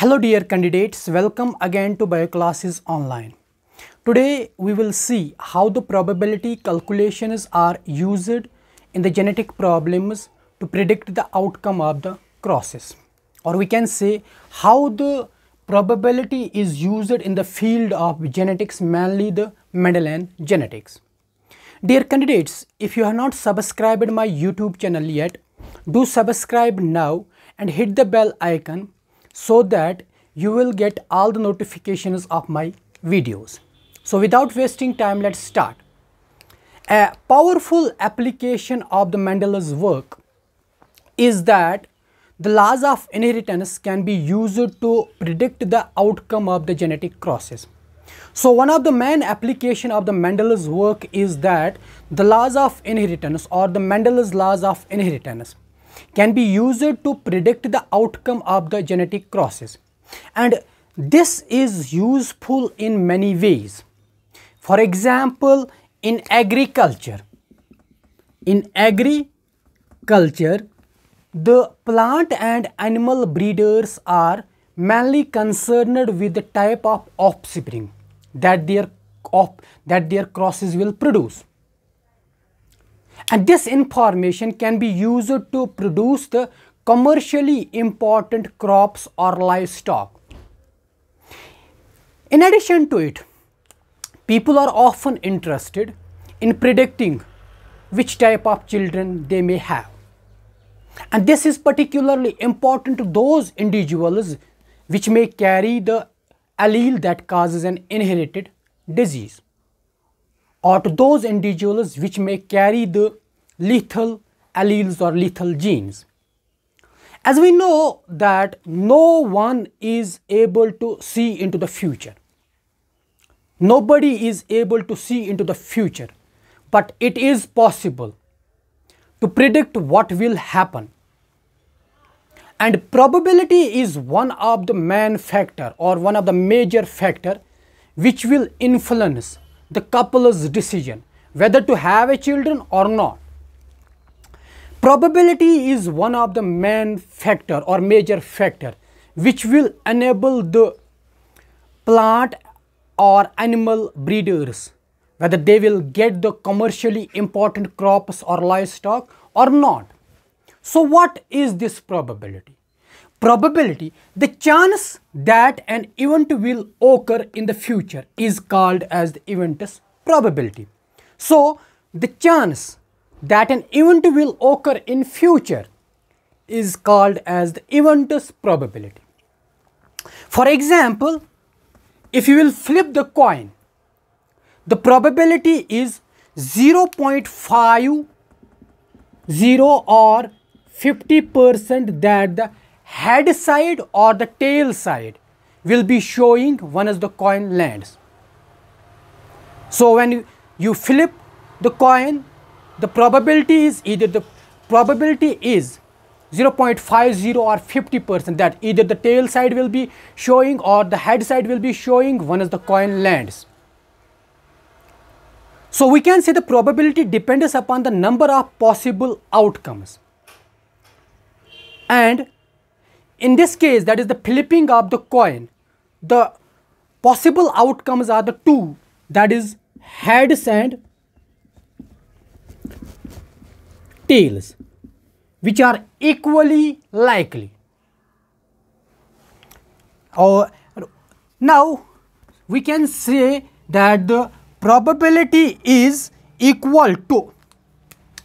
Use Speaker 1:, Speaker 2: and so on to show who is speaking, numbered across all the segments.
Speaker 1: Hello dear candidates, welcome again to BioClasses Online. Today we will see how the probability calculations are used in the genetic problems to predict the outcome of the crosses or we can say how the probability is used in the field of genetics mainly the Mendelian genetics. Dear candidates, if you have not subscribed my YouTube channel yet, do subscribe now and hit the bell icon so that you will get all the notifications of my videos. So without wasting time, let's start. A powerful application of the Mendel's work is that the laws of inheritance can be used to predict the outcome of the genetic crosses. So one of the main application of the Mendel's work is that the laws of inheritance or the Mendel's laws of inheritance can be used to predict the outcome of the genetic crosses. And this is useful in many ways. For example, in agriculture, in agriculture, the plant and animal breeders are mainly concerned with the type of offspring that their, op, that their crosses will produce. And this information can be used to produce the commercially important crops or livestock. In addition to it, people are often interested in predicting which type of children they may have. And this is particularly important to those individuals which may carry the allele that causes an inherited disease or to those individuals which may carry the lethal alleles or lethal genes. As we know that no one is able to see into the future. Nobody is able to see into the future, but it is possible to predict what will happen. And probability is one of the main factor or one of the major factor which will influence the couple's decision whether to have a children or not. Probability is one of the main factor or major factor which will enable the plant or animal breeders whether they will get the commercially important crops or livestock or not. So what is this probability? probability, the chance that an event will occur in the future is called as the event's probability. So, the chance that an event will occur in future is called as the event's probability. For example, if you will flip the coin, the probability is 0 0.50 or 50 percent that the head side or the tail side will be showing One as the coin lands. So when you flip the coin, the probability is either the probability is 0.50 or 50% that either the tail side will be showing or the head side will be showing One as the coin lands. So we can say the probability depends upon the number of possible outcomes. And in this case, that is the flipping of the coin, the possible outcomes are the two, that is heads and tails, which are equally likely. Or now we can say that the probability is equal to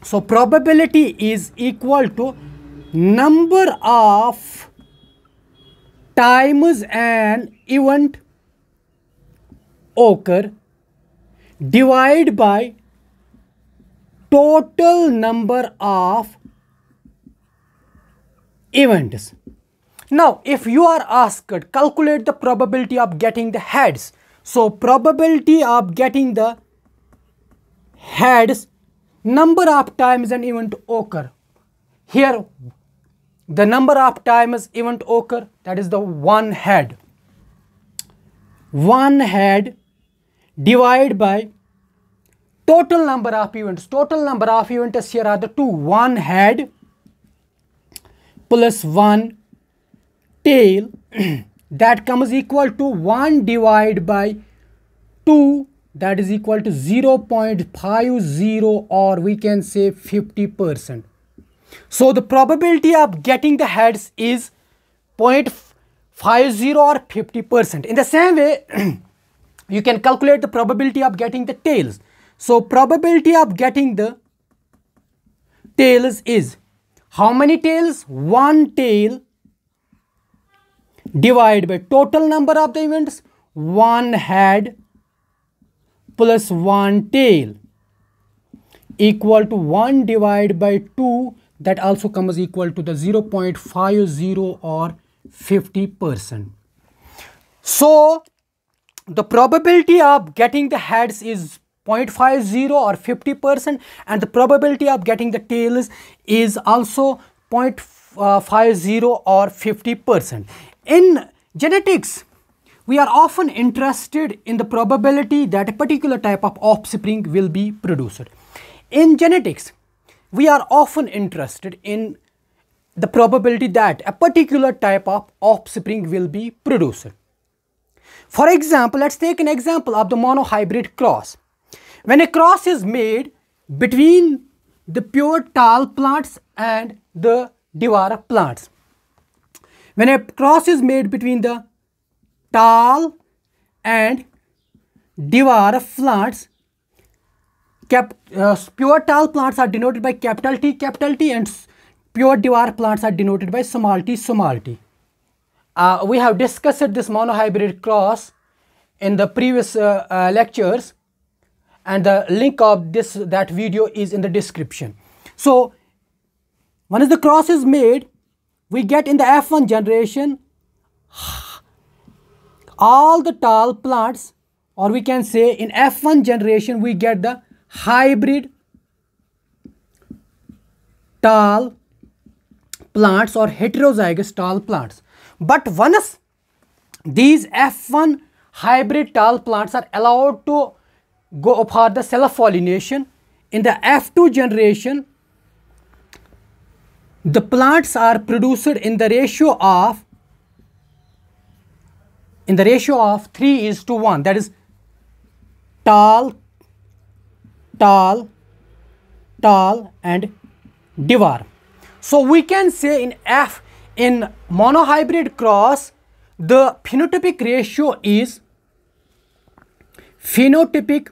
Speaker 1: so probability is equal to number of times an event occur divide by total number of events. Now, if you are asked, calculate the probability of getting the heads. So, probability of getting the heads, number of times an event occur. Here, the number of times event occur that is the one head one head divided by total number of events total number of events here are the two one head plus one tail that comes equal to 1 divided by 2 that is equal to 0 0.50 or we can say 50 percent so the probability of getting the heads is 0.50 or 50%. In the same way, you can calculate the probability of getting the tails. So probability of getting the tails is how many tails? One tail divided by total number of the events, one head plus one tail equal to 1 divided by 2 that also comes equal to the 0.50 or 50%. So the probability of getting the heads is 0.50 or 50% and the probability of getting the tails is also 0.50 or 50%. In genetics, we are often interested in the probability that a particular type of offspring will be produced. In genetics, we are often interested in the probability that a particular type of offspring will be produced. For example, let's take an example of the monohybrid cross. When a cross is made between the pure tall plants and the Divara plants. When a cross is made between the tall and Divara plants, cap, uh, pure tall plants are denoted by capital T, capital T and pure dwarf plants are denoted by small t, small t. Uh, we have discussed this monohybrid cross in the previous uh, uh, lectures and the link of this that video is in the description. So, once the cross is made, we get in the F1 generation all the tall plants or we can say in F1 generation we get the hybrid tall plants or heterozygous tall plants. But once these F1 hybrid tall plants are allowed to go for the self-pollination, in the F2 generation, the plants are produced in the ratio of in the ratio of 3 is to 1 that is tall tal, tal and divar. So we can say in F in monohybrid cross the phenotypic ratio is phenotypic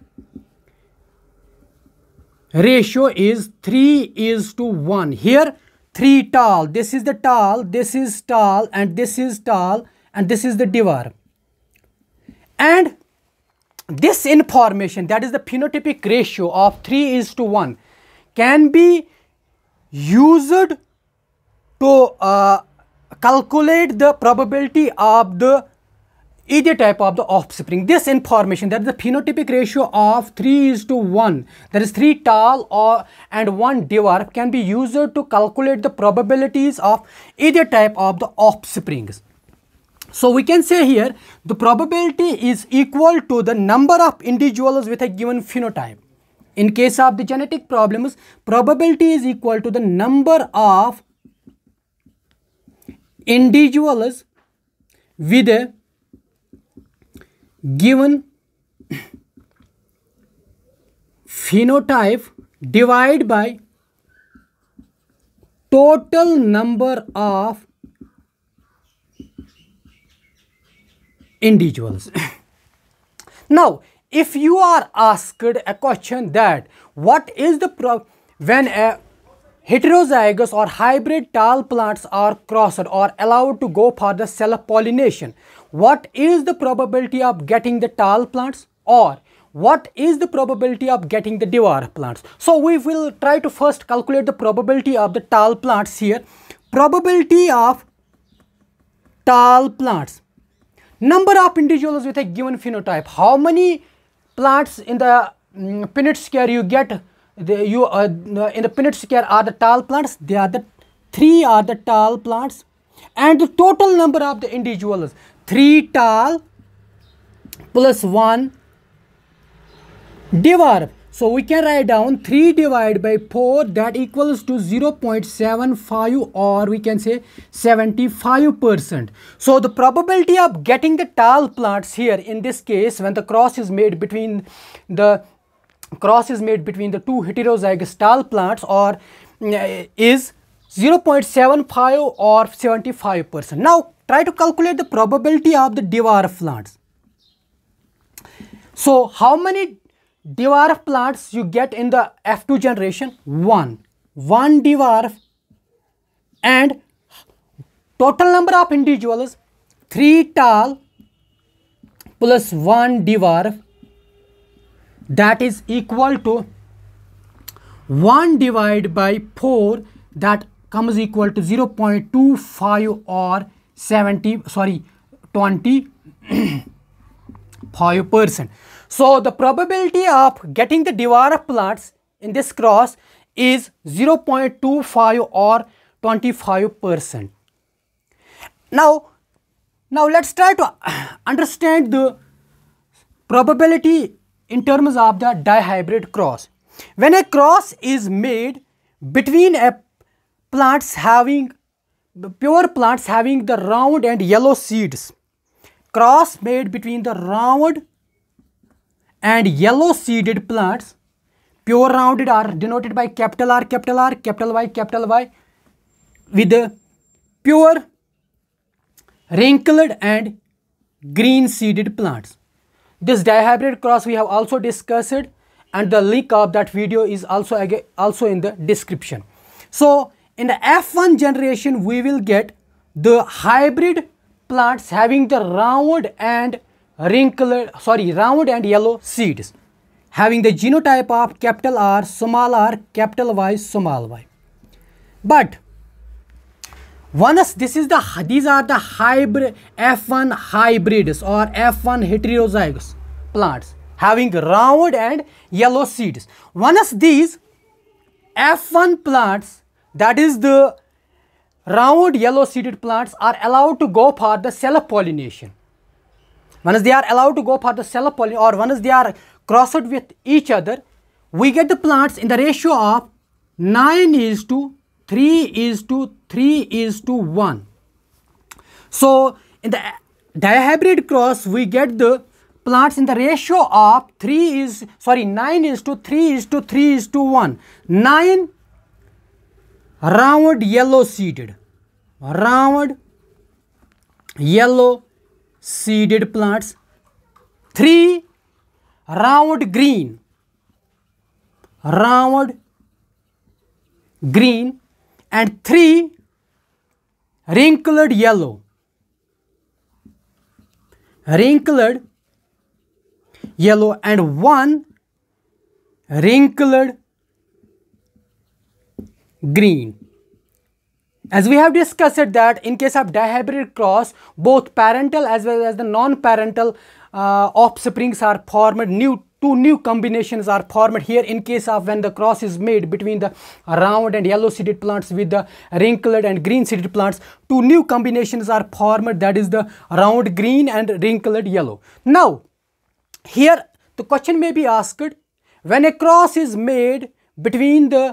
Speaker 1: ratio is 3 is to 1 here 3 tall this is the tall this is tall and this is tall and this is the divar and this information that is the phenotypic ratio of 3 is to 1 can be used to uh, calculate the probability of the either type of the offspring. This information that is the phenotypic ratio of 3 is to 1 that is 3 tall or and 1 dwarf can be used to calculate the probabilities of either type of the offsprings. So we can say here the probability is equal to the number of individuals with a given phenotype. In case of the genetic problems, probability is equal to the number of individuals with a given phenotype divided by total number of individuals. now, if you are asked a question that what is the problem when a heterozygous or hybrid tall plants are crossed or allowed to go for the self-pollination, what is the probability of getting the tall plants or what is the probability of getting the dwarf plants? So we will try to first calculate the probability of the tall plants here. Probability of tall plants number of individuals with a given phenotype how many plants in the um, mm, pinnate scare you get the, you uh, in the pinnate square are the tall plants they are the three are the tall plants and the total number of the individuals three tall plus one dwarf. So we can write down 3 divided by 4 that equals to 0.75 or we can say 75%. So the probability of getting the tall plants here in this case when the cross is made between the cross is made between the two heterozygous tall plants or uh, is 0.75 or 75%. Now try to calculate the probability of the dwarf plants. So how many Dwarf plants you get in the F2 generation 1. 1 dwarf and total number of individuals 3 tall plus 1 dwarf that is equal to 1 divided by 4 that comes equal to 0 0.25 or 70 sorry 20 5 percent so the probability of getting the Divara plants in this cross is 0.25 or 25%. Now, now let's try to understand the probability in terms of the dihybrid cross. When a cross is made between a plants having pure plants having the round and yellow seeds, cross made between the round and yellow seeded plants pure rounded are denoted by capital R capital R capital Y capital Y with pure wrinkled and green seeded plants this dihybrid cross we have also discussed and the link of that video is also again also in the description so in the f1 generation we will get the hybrid plants having the round and wrinkled, sorry, round and yellow seeds having the genotype of capital R, small r, capital Y, small y. But once this is the, these are the hybrid, F1 hybrids or F1 heterozygous plants having round and yellow seeds. Once these F1 plants that is the round yellow seeded plants are allowed to go for the self pollination once they are allowed to go for the cell pollen or once they are crossed with each other, we get the plants in the ratio of 9 is to 3 is to 3 is to 1. So, in the dihybrid cross, we get the plants in the ratio of 3 is, sorry, 9 is to 3 is to 3 is to 1. 9 round yellow seeded, round yellow seeded plants. 3. Round green. Round green. And 3. Wrinkled yellow. Wrinkled yellow. And 1. Wrinkled green. As we have discussed that in case of dihybrid cross, both parental as well as the non-parental uh, offsprings are formed, new two new combinations are formed here in case of when the cross is made between the round and yellow seeded plants with the wrinkled and green seeded plants two new combinations are formed that is the round green and wrinkled yellow now here the question may be asked when a cross is made between the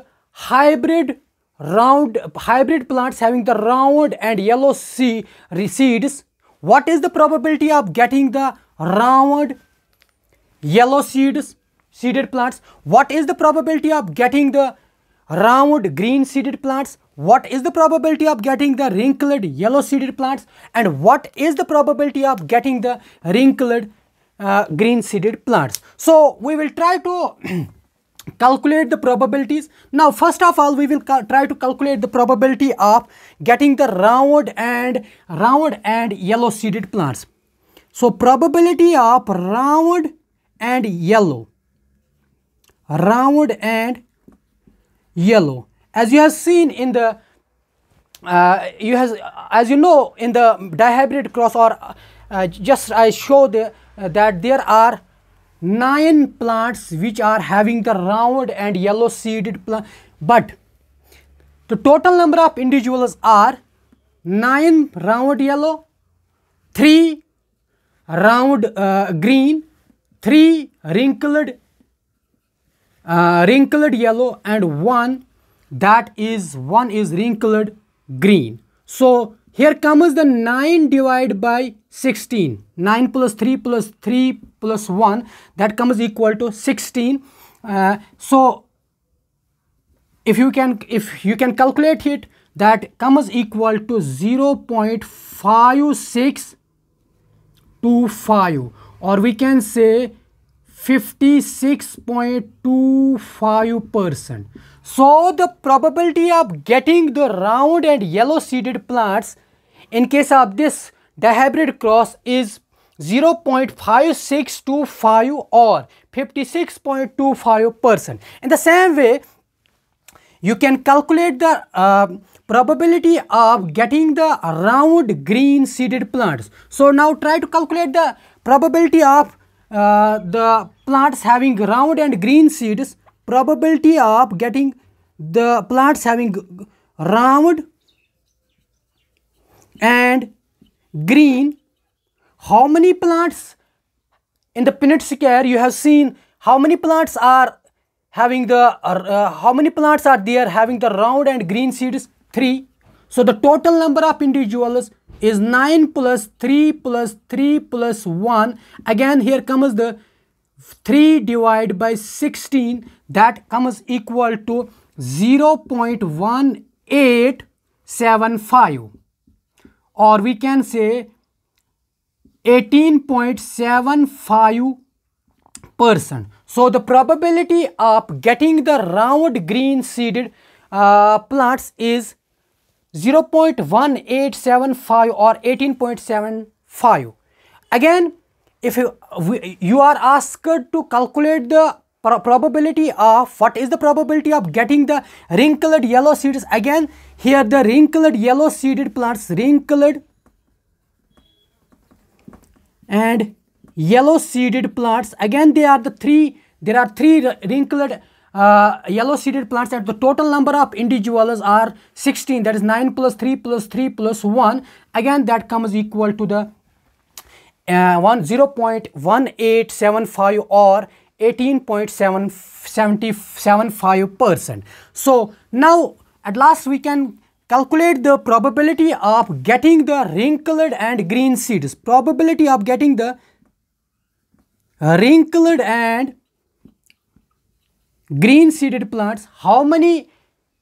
Speaker 1: hybrid round hybrid plants having the round and yellow seed, seeds what is the probability of getting the round yellow seeds seeded plants what is the probability of getting the round green seeded plants what is the probability of getting the wrinkled yellow seeded plants and what is the probability of getting the wrinkled uh, green seeded plants so we will try to calculate the probabilities. Now, first of all, we will try to calculate the probability of getting the round and round and yellow seeded plants. So, probability of round and yellow, round and yellow. As you have seen in the, uh, you has as you know in the dihybrid cross or uh, just I show the, uh, that there are nine plants which are having the round and yellow seeded plant but the total number of individuals are nine round yellow three round uh, green three wrinkled uh, wrinkled yellow and one that is one is wrinkled green so here comes the 9 divided by 16. 9 plus 3 plus 3 plus 1 that comes equal to 16. Uh, so if you can if you can calculate it that comes equal to 0 0.5625 or we can say 56.25%. So the probability of getting the round and yellow seeded plants in case of this, dihybrid cross is 0.5625 or 56.25 percent. In the same way, you can calculate the uh, probability of getting the round green seeded plants. So now try to calculate the probability of uh, the plants having round and green seeds, probability of getting the plants having round and green how many plants in the care you have seen how many plants are having the uh, how many plants are there having the round and green seeds 3 so the total number of individuals is 9 plus 3 plus 3 plus 1 again here comes the 3 divided by 16 that comes equal to 0 0.1875 or we can say 18.75 percent. So the probability of getting the round green seeded uh, plants is 0.1875 or 18.75. Again, if you, you are asked to calculate the probability of what is the probability of getting the wrinkled yellow seeds again here the wrinkled yellow seeded plants wrinkled and yellow seeded plants again they are the three there are three wrinkled uh, yellow seeded plants And the total number of individuals are 16 that is 9 plus 3 plus 3 plus 1 again that comes equal to the uh, 1 0.1875 or 18775 percent So now at last we can calculate the probability of getting the wrinkled and green seeds. Probability of getting the wrinkled and green seeded plants. How many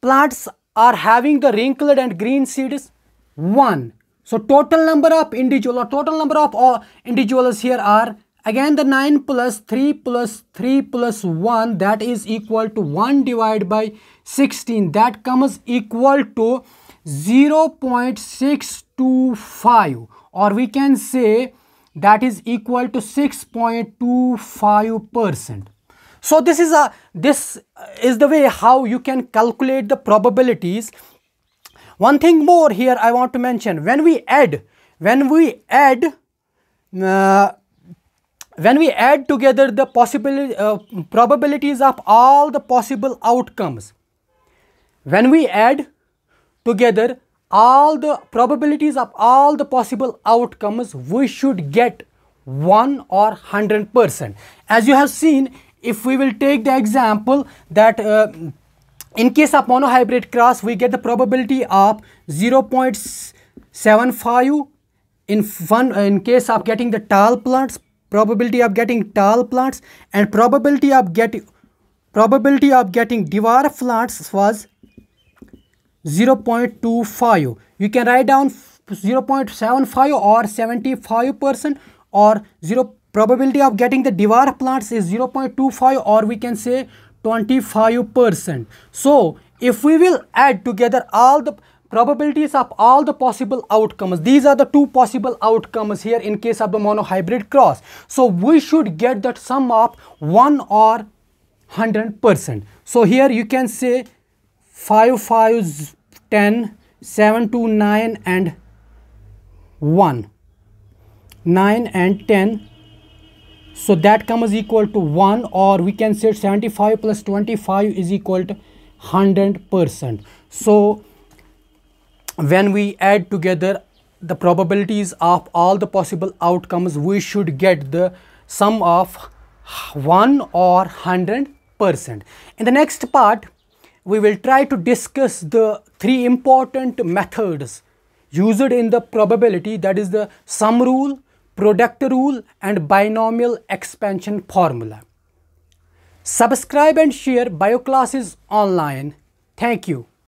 Speaker 1: plants are having the wrinkled and green seeds? One. So total number of individual or total number of uh, individuals here are Again, the 9 plus 3 plus 3 plus 1 that is equal to 1 divided by 16 that comes equal to 0.625 or we can say that is equal to 6.25 percent. So this is a this is the way how you can calculate the probabilities. One thing more here I want to mention when we add when we add uh, when we add together the possible uh, probabilities of all the possible outcomes when we add together all the probabilities of all the possible outcomes we should get 1 or 100 percent as you have seen if we will take the example that uh, in case of monohybrid cross we get the probability of 0.75 in one in case of getting the tall plants probability of getting tall plants and probability of getting probability of getting dwarf plants was 0.25 you can write down 0.75 or 75 percent or 0 probability of getting the dwarf plants is 0.25 or we can say 25 percent so if we will add together all the probabilities of all the possible outcomes these are the two possible outcomes here in case of the monohybrid cross so we should get that sum of 1 or 100 percent so here you can say 5 5 10 7 2 9 and 1 9 and 10 so that comes equal to 1 or we can say 75 plus 25 is equal to 100 percent so when we add together the probabilities of all the possible outcomes we should get the sum of 1 or 100 percent in the next part we will try to discuss the three important methods used in the probability that is the sum rule product rule and binomial expansion formula subscribe and share bioclasses online thank you